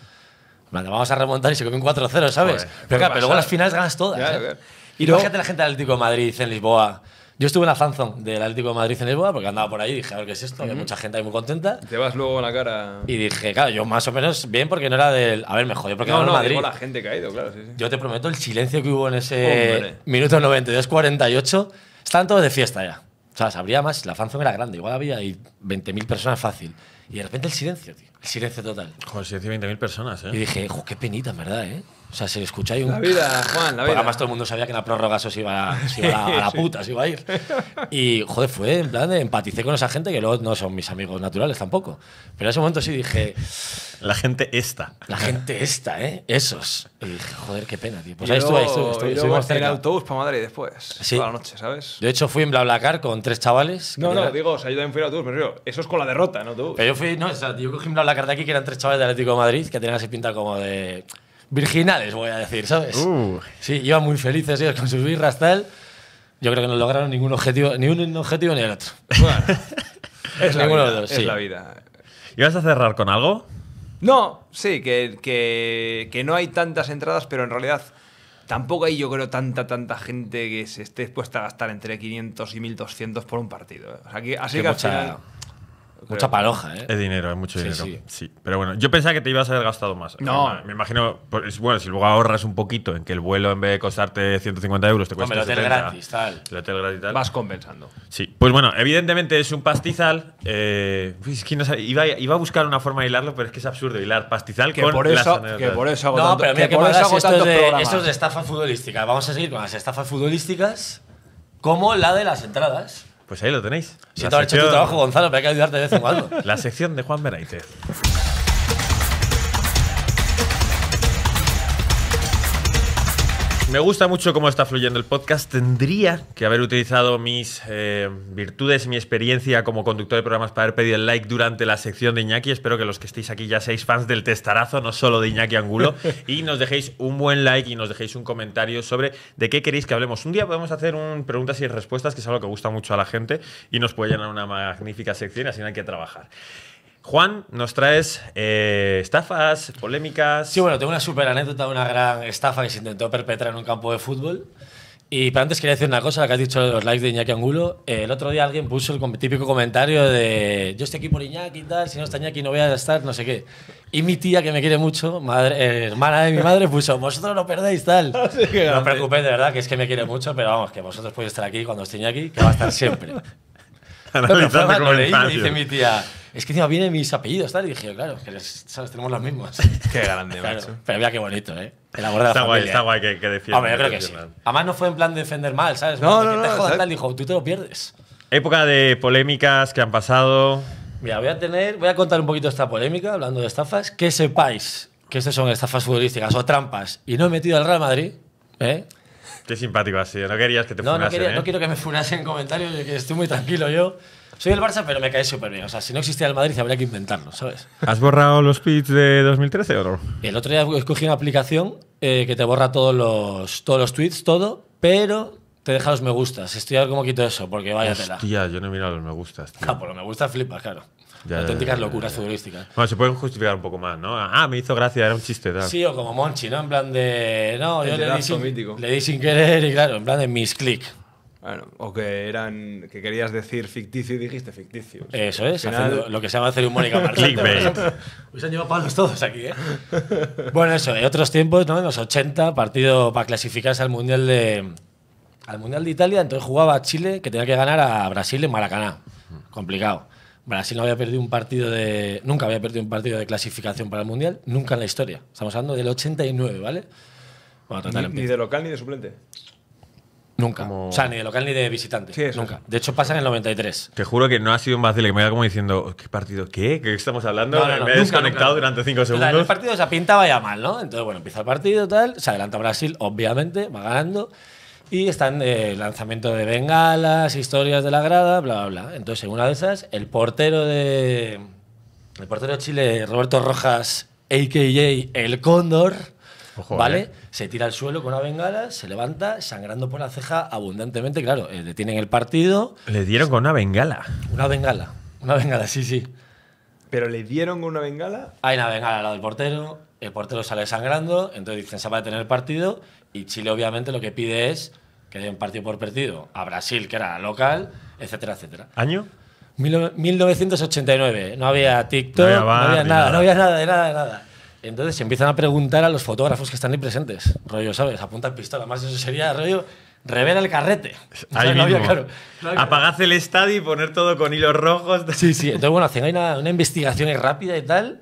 vamos a remontar y se un 4-0, ¿sabes? pero, claro, pero luego las finales ganas todas. ¿eh? Y luego, fíjate la gente del Atlético de Madrid en Lisboa. Yo estuve en la fanzone del Atlético de Madrid en Lisboa porque andaba por ahí y dije, a ver qué es esto, Hay mucha gente ahí muy contenta. Te vas luego con la cara. Y dije, claro, yo más o menos bien porque no era del. A ver, me jodió porque no, no, Madrid. la gente que ha ido, claro. Sí, sí. Yo te prometo el silencio que hubo en ese minuto 92-48. Estaban todos de fiesta ya. O sea, sabría más, la fanzone era grande, igual había ahí 20.000 personas fácil. Y de repente el silencio, tío silencio total. Joder, silencio 20.000 personas, ¿eh? Y dije, ¡Joder, qué penita, en verdad, ¿eh? O sea, escucha escucháis un. La vida, Juan, la vida. Además, todo el mundo sabía que en la prórroga eso se iba, a, la, puta, se iba a ir. Y, joder, fue en plan de empaticé con esa gente que luego no son mis amigos naturales tampoco. Pero en ese momento sí dije. La gente esta. La gente esta, ¿eh? Esos. Y dije, joder, qué pena, tío. Pues ahí estuve, ahí estuve. estuve en el autobús para Madrid después. Sí. Toda la noche, ¿sabes? De hecho, fui en BlaBlaCar con tres chavales. No, no, digo, o sea, yo también fui al autobús, pero eso es con la derrota, ¿no tú? Pero yo fui, no, o sea, yo cogí en BlaBlaCar de aquí que eran tres chavales de Atlético de Madrid que tenían así pinta como de virginales, voy a decir, ¿sabes? Uh. Sí, iban muy felices ellos con sus birras, tal. Yo creo que no lograron ningún objetivo, ni un objetivo ni el otro. Bueno, es, la vida, dos, ¿Y vas a cerrar con algo? No, sí, que, no hay tantas entradas, pero en realidad tampoco hay, yo creo, tanta, tanta gente que se esté dispuesta a gastar entre 500 y 1200 por un partido. así que Mucha paloja, ¿eh? Es dinero, es mucho dinero. Sí, sí. Pero bueno, yo pensaba que te ibas a haber gastado más. No. Me imagino, bueno, si luego ahorras un poquito en que el vuelo en vez de costarte 150 euros te cuesta. Hombre, el hotel gratis, tal. El hotel gratis, tal. Vas compensando. Sí. Pues bueno, evidentemente es un pastizal. Eh, es que no iba, iba, a buscar una forma de hilarlo, pero es que es absurdo hilar pastizal que por eso, Que por eso hago No, pero mira que, por eso hago esto, de, esto es de estafa futbolística. Vamos a seguir con las estafas futbolísticas como la de las entradas. Pues ahí lo tenéis. Si tú has hecho tu trabajo, Gonzalo, me hay que ayudarte de vez en cuando. La sección de Juan Benaitez. Me gusta mucho cómo está fluyendo el podcast. Tendría que haber utilizado mis eh, virtudes, mi experiencia como conductor de programas para haber pedido el like durante la sección de Iñaki. Espero que los que estéis aquí ya seáis fans del testarazo, no solo de Iñaki Angulo. y nos dejéis un buen like y nos dejéis un comentario sobre de qué queréis que hablemos. Un día podemos hacer un preguntas y respuestas, que es algo que gusta mucho a la gente y nos puede llenar una magnífica sección, así no hay que trabajar. Juan, nos traes eh, estafas, polémicas. Sí, bueno, tengo una súper anécdota de una gran estafa que se intentó perpetrar en un campo de fútbol. Y pero antes quería decir una cosa, la que has dicho los likes de Iñaki Angulo. Eh, el otro día alguien puso el típico comentario de yo estoy aquí por Iñaki y tal, si no está Iñaki no voy a estar, no sé qué. Y mi tía, que me quiere mucho, eh, hermana de mi madre, puso vosotros no perdéis tal. Ah, no os preocupéis, de verdad, que es que me quiere mucho, pero vamos, que vosotros podéis estar aquí cuando esté Iñaki, que va a estar siempre analizando no, Leí, dice mi tía, es que encima vienen mis apellidos, tal. Y dije, claro, que sabes, tenemos los mismos. qué grande, macho. Pero mira qué bonito, ¿eh? El está Guay, está ¿eh? guay que, que Hombre, yo creo que sí. Además no fue en plan de defender mal, ¿sabes? No, no, no, te tal, dijo, tú te lo pierdes. Época de polémicas que han pasado. Mira, voy a tener, voy a contar un poquito esta polémica, hablando de estafas. Que sepáis que estas son estafas futbolísticas o trampas y no he metido al Real Madrid, ¿eh? Qué simpático así. No querías que te funasen, no, ¿eh? no quiero que me funasen en comentarios, que estoy muy tranquilo yo. Soy del Barça, pero me cae súper bien. O sea, si no existía el Madrid, habría que inventarlo, ¿sabes? ¿Has borrado los tweets de 2013 o no? El otro día escogí una aplicación eh, que te borra todos los, todos los tweets, todo, pero te deja los me gustas. Estoy a ver cómo quito eso, porque vaya Hostia, yo no he mirado los me gustas. Ah, por pues los me gusta flipas, claro. Auténticas locuras futbolísticas. Bueno, se pueden justificar un poco más, ¿no? Ah, me hizo gracia, era un chiste. Tal. Sí, o como Monchi, ¿no? En plan de. No, yo le di, sin, sin, querer y claro, en plan de mis click. Bueno, o que eran que querías decir ficticio y dijiste ficticio. Eso es, lo que se llama hacer un Mónica Martín. han llevado palos todos aquí, ¿eh? bueno, eso, en otros tiempos, ¿no? En los 80, partido para clasificarse al Mundial de, al mundial de Italia, entonces jugaba Chile, que tenía que ganar a Brasil en Maracaná. Complicado. Brasil no había perdido un partido de. Nunca había perdido un partido de clasificación para el Mundial, nunca en la historia. Estamos hablando del 89, ¿vale? ni, de local ni de suplente. Nunca. O sea, ni de local ni de visitante. Sí, nunca. De hecho, pasa en el 93. Te juro que no ha sido un vacile que me haya como diciendo, oh, ¿qué partido? ¿Qué? ¿Qué estamos hablando? me he desconectado durante cinco segundos. el partido se pintaba ya mal, ¿no? Entonces, bueno, empieza el partido, tal. Se adelanta Brasil, obviamente, va ganando. Y están el eh, lanzamiento de bengalas, historias de la grada, bla, bla, bla. Entonces, en una de esas, el portero de. El portero Chile, Roberto Rojas, a.k.a. El Cóndor, eh. ¿vale? Se tira al suelo con una bengala, se levanta, sangrando por la ceja abundantemente. Claro, detienen eh, el partido. Le dieron con una bengala. Una bengala. Una bengala, sí, sí. ¿Pero le dieron con una bengala? Hay una bengala al lado del portero. El portero sale sangrando, entonces dicen se va a detener el partido y Chile, obviamente, lo que pide es que den un partido por partido a Brasil, que era local, etcétera, etcétera. ¿Año? 1989. No había TikTok, no había, nada, no había nada, de nada, de nada. Entonces se empiezan a preguntar a los fotógrafos que están ahí presentes. Rollo, ¿sabes? el pistola. Más eso sería, rollo, revela el carrete. Ahí no había, claro, el estadio y poner todo con hilos rojos. Sí, sí. Entonces, bueno, hacen una, investigación rápida y tal.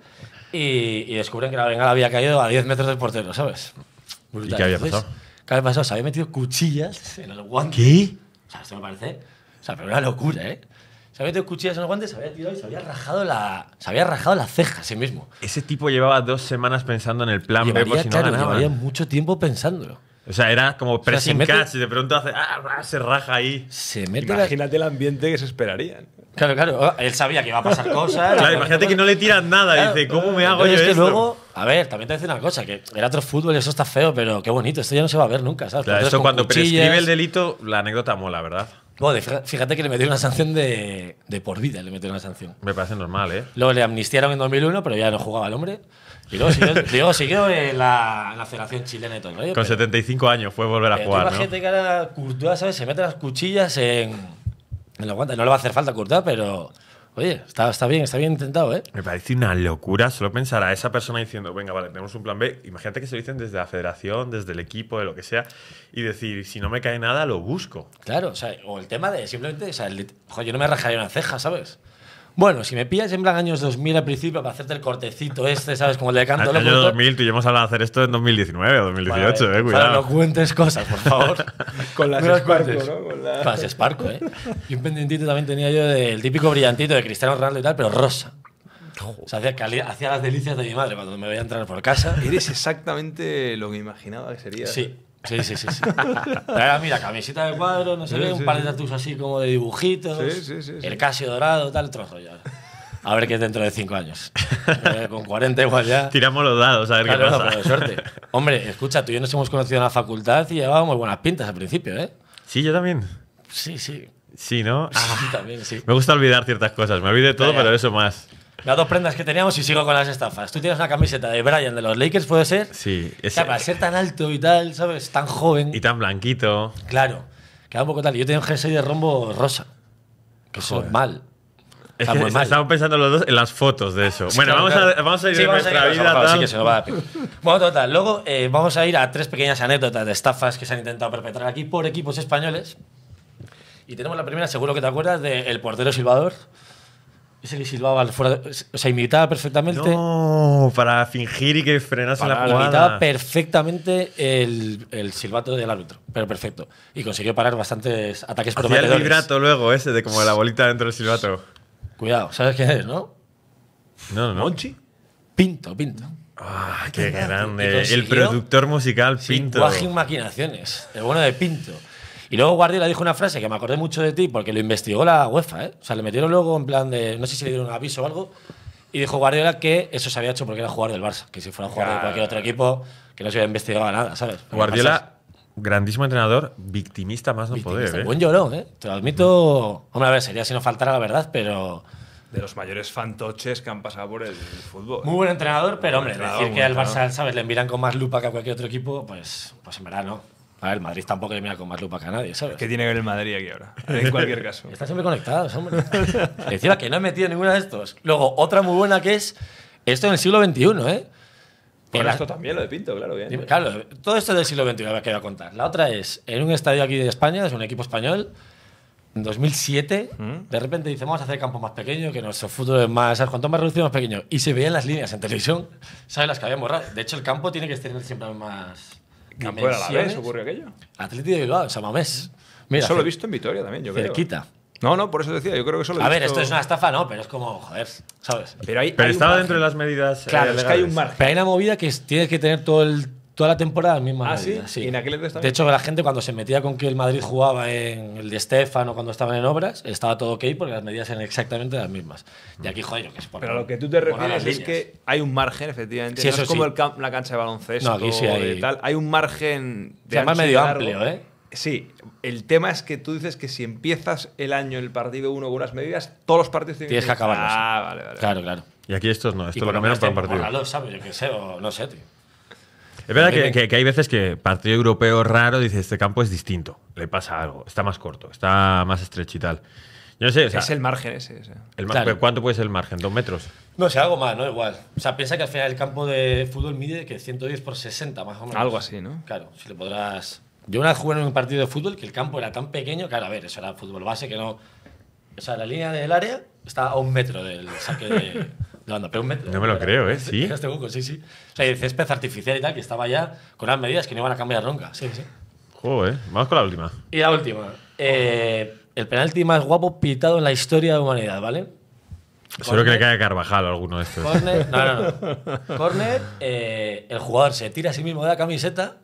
Y, descubren que la bengala había caído a 10 metros del portero, ¿sabes? Pues ¿Y qué había pasado? ¿Qué había pasado? Se había metido cuchillas en el guante. ¿Qué? O sea, esto me parece. O sea, pero una locura, ¿eh? Se había metido cuchillas en el guante, se había tirado y se había rajado la, se había rajado la ceja a sí mismo. Ese tipo llevaba dos semanas pensando en el plan B, por pues, si no llevaría mucho tiempo pensándolo. O sea, era como pressing catch y de pronto hace, ah, se raja ahí. Se mete imagínate el ambiente que se esperaría. Claro, claro. Oh, él sabía que iba a pasar cosas. claro, imagínate que no le tiran nada. Dice, ¿cómo me hago yo es que luego, a ver, también te dice una cosa, que era otro fútbol, y eso está feo, pero qué bonito. Esto ya no se va a ver nunca, ¿sabes? Claro, cuando prescribe el delito, la anécdota mola, ¿verdad? fíjate que le metieron una sanción de, de por vida, le metieron una sanción. Me parece normal, ¿eh? Luego le amnistiaron en 2001, pero ya no jugaba el hombre. Y luego siguió, en, la, la, Federación Chilena y todo Con 75 años fue volver a jugar. mucha gente que ahora ¿sabes? Se mete las cuchillas en, en los No le va a hacer falta cortar, pero. Oye, está, está bien, está bien intentado, ¿eh? Me parece una locura solo pensar a esa persona diciendo, venga, vale, tenemos un plan B. Imagínate que se lo dicen desde la federación, desde el equipo, de lo que sea, y decir, si no me cae nada, lo busco. Claro, o, sea, o el tema de simplemente, o sea, ojo, yo no me rajaría una ceja, ¿sabes? Bueno, si me pillas en plan años 2000 al principio para hacerte el cortecito este, ¿sabes? Como el de canto. Año 2000, tú y yo hemos hablado de hacer esto en 2019 o 2018, eh, cuidado. no cuentes cosas, por favor. con las no ¿no? Con, las Sparco, eh. Y un pendientito también tenía yo del típico brillantito de Cristiano Ronaldo y tal, pero rosa. O sea, hacía, hacía, las delicias de mi madre cuando me veía entrar por casa. Eres exactamente lo que imaginaba que sería. Sí. Sí, sí, sí. sí. mira, camiseta de cuadro, no sé un par de tatuajes así como de dibujitos, el casio dorado, tal, trozo rollo. A ver qué es dentro de cinco años. Eh, con 40 igual ya. Tiramos los dados a ver qué pasa. Hombre, escucha, tú y yo nos hemos conocido en la facultad y llevábamos buenas pintas al principio, ¿eh? Sí, yo también. Sí, sí. Sí, ¿no? Ah, mí también, sí. Me gusta olvidar ciertas cosas. Me de todo, pero eso más. Las dos prendas que teníamos y sigo con las estafas. Tú tienes una camiseta de Brian de los Lakers, ¿puede ser? Sí. para ser tan alto y tal, ¿sabes? Tan joven. Y tan blanquito. Claro. Queda un poco tal. Yo tengo un jersey de rombo rosa. Que es mal. estamos pensando los dos en las fotos de eso. bueno, vamos, A, vamos, A, ir nuestra vida. bueno, total. Luego eh, vamos a ir a tres pequeñas anécdotas de estafas que se han intentado perpetrar aquí por equipos españoles. Y tenemos la primera, seguro que te acuerdas, del portero Silvador. Ese que silbaba fuera de, O sea, imitaba perfectamente. No, para fingir y que frenase la jugada. Imitaba perfectamente el, el, silbato del árbitro. Pero perfecto. Y consiguió parar bastantes ataques Hacía prometedores. el vibrato luego ese de como la bolita dentro del silbato. Cuidado, ¿sabes quién es, no? No, no. ¿Monchi? Pinto, Pinto. Ah, qué grande. El productor musical Pinto. Sin maquinaciones. El bueno de Pinto. Y luego Guardiola dijo una frase que me acordé mucho de ti porque lo investigó la UEFA, ¿eh? O sea, le metieron luego en plan de, no sé si le dieron un aviso o algo, y dijo Guardiola que eso se había hecho porque era jugador del Barça, que si fuera jugador de cualquier otro equipo, que no se hubiera investigado nada, ¿sabes? Guardiola, grandísimo entrenador, victimista más no poder. ¿eh? Buen llorón, ¿eh? Te lo admito. Hombre, a sería si no faltara la verdad, pero. De los mayores fantoches que han pasado por el, fútbol. Muy buen entrenador, pero, hombre, decir que al Barça, ¿sabes? Le miran con más lupa que a cualquier otro equipo, pues, pues en verdad no. Madrid tampoco le mira con más lupa que nadie, ¿sabes? ¿Qué tiene que ver el Madrid aquí ahora? En cualquier caso. estás siempre conectado hombre. Decía que no he metido ninguna de estos. Luego, otra muy buena que es esto en el siglo XXI, ¿eh? Bueno, esto también lo de Pinto, claro. Claro, todo esto del siglo XXI, me quería contar. La otra es, en un estadio aquí de España, es un equipo español, en 2007, mm. de repente dicen, vamos a hacer campo más pequeño, que nuestro fútbol es más, ¿sabes? cuanto más reducido, más pequeño. Y se veían las líneas en televisión, ¿sabes? Las que habían borrado. De hecho, el campo tiene que tener siempre más... Campo de la ocurrió aquello. Atlético de Bilbao, Samamés. Mira, eso lo he visto en Vitoria también, yo creo. Cerquita. ¿eh? No, no, por eso decía, yo creo que solo lo he A ver, esto es una estafa, no, pero es como, joder, ¿sabes? Pero, hay, pero estaba dentro de las medidas. Eh, claro, es que hay un margen. Pero hay una movida que tienes que tener todo el Toda la temporada misma. Ah, De hecho, la gente cuando se metía con que el Madrid jugaba en el de o cuando estaban en obras, estaba todo ok porque las medidas eran exactamente las mismas. Y aquí, joder, yo que es por, Pero lo que tú te refieres es que hay un margen, efectivamente. no eso es como el la cancha de baloncesto. No, aquí sí hay. Tal. Hay un margen. De se llama medio amplio, ¿eh? Sí, el tema es que tú dices que si empiezas el año el partido 1 con unas medidas, todos los partidos tienen tienes que, acabar Ah, vale, vale. Claro, claro. Y aquí estos no, esto lo cambiaron para un partido. Claro, ¿sabes? Yo qué sé, o no sé, tío. Es verdad que, hay veces que partido europeo raro dice este campo es distinto, le pasa algo, está más corto, está más estrecho y tal. Yo no sé, es el margen ese. ¿Cuánto puede ser el margen? ¿Dos metros? No, sé, algo más, ¿no? Igual. O sea, piensa que al final el campo de fútbol mide que 110 por 60, más o menos. Algo así, ¿no? Claro, si le podrás. Yo una vez jugué en un partido de fútbol que el campo era tan pequeño, claro, a ver, eso era fútbol base que no. O sea, la línea del área está a un metro del saque de. No, me lo creo, ¿eh? Sí. sí, sí. O sea, el césped artificial y tal, que estaba ya con las medidas que no iban a cambiar nunca. Sí, sí. Joder, ¿eh? vamos con la última. Y la última. Eh, el penalti más guapo pitado en la historia de la humanidad, ¿vale? Solo que le cae a Carvajal alguno de estos. Corner, no, no, no. Corner, eh, el jugador se tira a sí mismo de la camiseta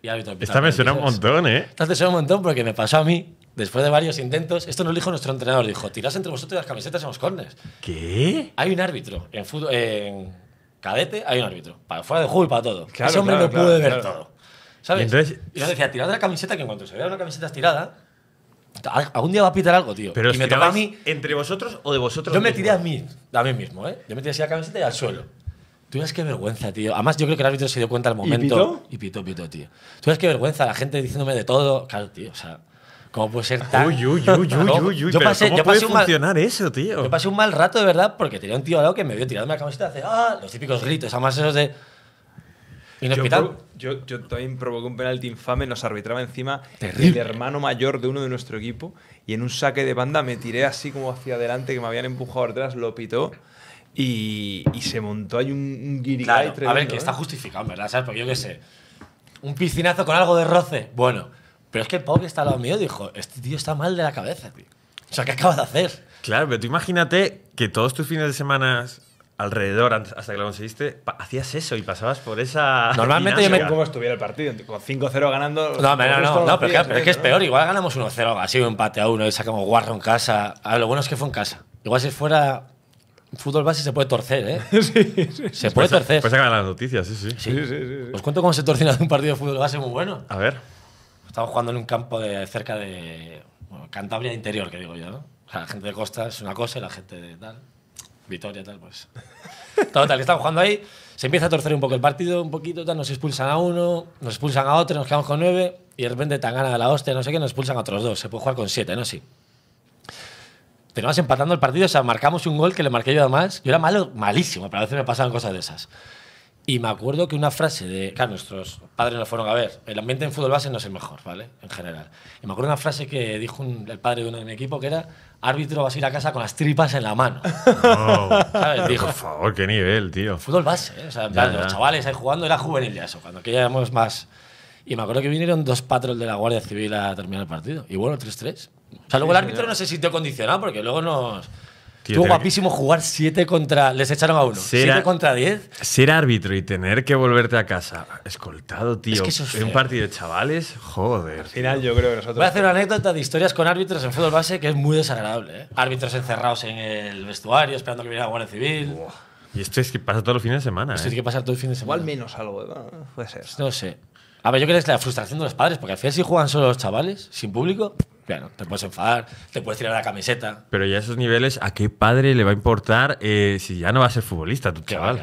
y árbitro. Esta me suena un montón, ¿eh? Esta te suena un montón porque me pasó a mí. Después de varios intentos, esto nos dijo nuestro entrenador, dijo, tiras entre vosotros las camisetas en los cornes. ¿Qué? Hay un árbitro en, en cadete, hay un árbitro, para fuera de juego y para todo. Ese hombre lo puede ver todo. ¿Sabes? Y, yo decía, tirad la camiseta, que en cuanto se vea una camiseta estirada, algún día va a pitar algo, tío. Pero y me a mí. ¿Entre vosotros o de vosotros? Yo me tiré a mí, a mí mismo, ¿eh? Yo me tiré así la camiseta y al suelo. Tú ves qué vergüenza, tío. Además, yo creo que el árbitro se dio cuenta al momento. ¿Y pitó? pitó, tío. Tú ves qué vergüenza, la gente diciéndome de todo. Claro, tío, o sea. ¿Cómo puede ser tan.? Uy, uy, uy, uy, Yo pasé, ¿Cómo puede un mal... funcionar eso, tío? Yo pasé un mal rato, de verdad, porque tenía un tío al lado que me vio tirando la camiseta hace. ¡Ah! Los típicos gritos, además esos de. Yo, yo, yo, también provoqué un penalti infame, nos arbitraba encima el hermano mayor de uno de nuestro equipo y en un saque de banda me tiré así como hacia adelante que me habían empujado atrás, lo pitó y, y se montó ahí un, un guirigay A ver, que está ¿eh? justificado, ¿verdad? ¿Sabes? Porque yo qué sé, un piscinazo con algo de roce, bueno pero es que el pobre que está al lado mío dijo, este tío está mal de la cabeza, O sea, ¿qué acaba de hacer? Claro, pero tú imagínate que todos tus fines de semana alrededor, hasta que lo conseguiste, hacías eso y pasabas por esa. Normalmente yo me. ¿Cómo estuviera el partido? Con 5-0 ganando. No, no, no, no pero, es que ¿eh? es peor. Igual ganamos 1-0, así un empate a uno y sacamos guarro en casa. Ah, lo bueno es que fue en casa. Igual si fuera. Fútbol base se puede torcer, ¿eh? sí, sí, Se puede pues torcer. Pues sacan las noticias, sí sí. sí sí. sí, Os cuento cómo se torcina un partido de fútbol base muy bueno. A ver estamos jugando en un campo de cerca de Cantabria interior, que digo yo, ¿no? O sea, la gente de Costa es una cosa la gente de tal, Vitoria tal, pues. Total, estamos jugando ahí, se empieza a torcer un poco el partido, un poquito, tal, nos expulsan a uno, nos expulsan a otro, nos quedamos con nueve y de repente tan gana de la hostia, no sé qué, nos expulsan a otros dos, se puede jugar con siete, ¿no? Sí. Terminamos empatando el partido, o sea, marcamos un gol que le marqué yo además. Yo era malo, malísimo, pero a veces me pasaban cosas de esas. Y me acuerdo que una frase de. Claro, nuestros padres nos fueron a ver. El ambiente en fútbol base no es el mejor, ¿vale? En general. Y me acuerdo una frase que dijo el padre de uno de mi equipo que era: árbitro vas a ir a casa con las tripas en la mano. No, ¿Sabes? Dijo, por favor, qué nivel, tío. Fútbol base, ¿eh? O sea, los chavales ahí jugando era juvenil ya eso, cuando que ya éramos más. Y me acuerdo que vinieron dos patrol de la Guardia Civil a terminar el partido. Y bueno, 3-3. O sea, luego el árbitro no se sintió condicionado porque luego nos. Estuvo guapísimo jugar 7 contra. Les echaron a uno. 7 contra 10. Ser árbitro y tener que volverte a casa escoltado, tío. Es que eso es en un partido de chavales, joder. Al final, yo creo que nosotros. Voy a hacer una anécdota de historias con árbitros en fútbol base que es muy desagradable. ¿eh? Árbitros encerrados en el vestuario, esperando que viniera la Guardia Civil. Y esto es que pasa todos los fines de semana. Esto ¿eh? que pasar todo el fin de semana. al menos algo, ¿eh? Puede ser. No sé. A ver, yo creo que es la frustración de los padres, porque al final si juegan solo los chavales, sin público, te puedes enfadar, te puedes tirar la camiseta. Pero ya a esos niveles, ¿a qué padre le va a importar eh, si ya no va a ser futbolista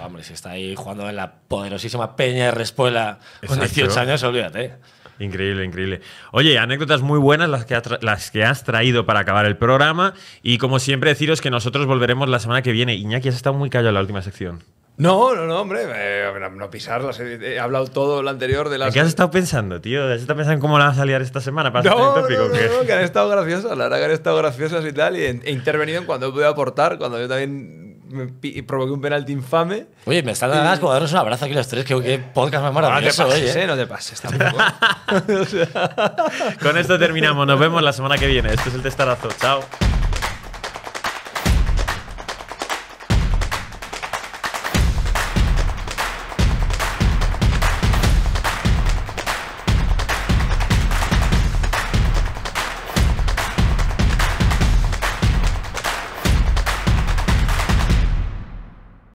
hombre, si está ahí jugando en la poderosísima Peña de Respuela con 18 años, olvídate. Increíble, increíble. Oye, anécdotas muy buenas las que, las que has traído para acabar el programa. Y como siempre, deciros que nosotros volveremos la semana que viene. Iñaki, has estado muy callado en la última sección. No, no, no, hombre, eh, no pisarlas. He, hablado todo lo anterior de las. ¿Qué has estado pensando, tío? ¿Has estado pensando cómo la vas a liar esta semana para no, tópico? No, no, que han estado graciosas, la verdad que han estado graciosas y tal. Y he intervenido en cuando he podido aportar, cuando yo también me provoqué un penalti infame. Oye, me están dando ganas de darnos un abrazo aquí los tres, que qué eh, podcast me maravilloso, no te pases, oye. Eh, no te pases tampoco. Eh. Con esto terminamos, nos vemos la semana que viene. Esto es el testarazo, chao.